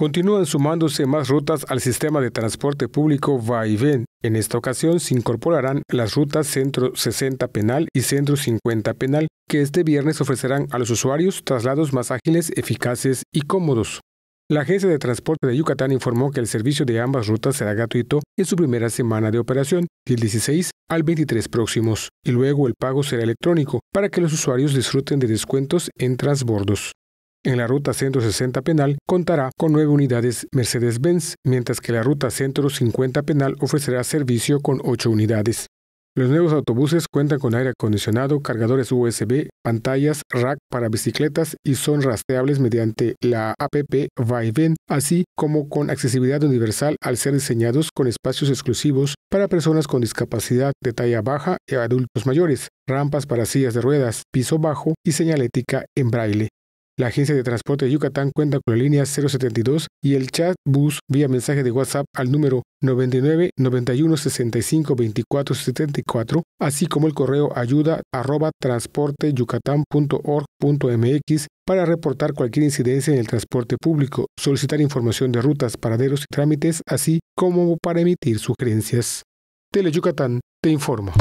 Continúan sumándose más rutas al sistema de transporte público Vaivén. En esta ocasión se incorporarán las rutas Centro 60 Penal y Centro 50 Penal, que este viernes ofrecerán a los usuarios traslados más ágiles, eficaces y cómodos. La Agencia de Transporte de Yucatán informó que el servicio de ambas rutas será gratuito en su primera semana de operación, del 16 al 23 próximos, y luego el pago será electrónico para que los usuarios disfruten de descuentos en transbordos. En la ruta 160 penal contará con nueve unidades Mercedes-Benz, mientras que la ruta 150 penal ofrecerá servicio con ocho unidades. Los nuevos autobuses cuentan con aire acondicionado, cargadores USB, pantallas, rack para bicicletas y son rastreables mediante la app Vaivén, así como con accesibilidad universal al ser diseñados con espacios exclusivos para personas con discapacidad de talla baja y adultos mayores, rampas para sillas de ruedas, piso bajo y señalética en braille. La Agencia de Transporte de Yucatán cuenta con la línea 072 y el chat bus vía mensaje de WhatsApp al número 99 91 65 así como el correo ayuda arroba transporteyucatán.org.mx para reportar cualquier incidencia en el transporte público, solicitar información de rutas, paraderos y trámites, así como para emitir sugerencias. Teleyucatán te informa.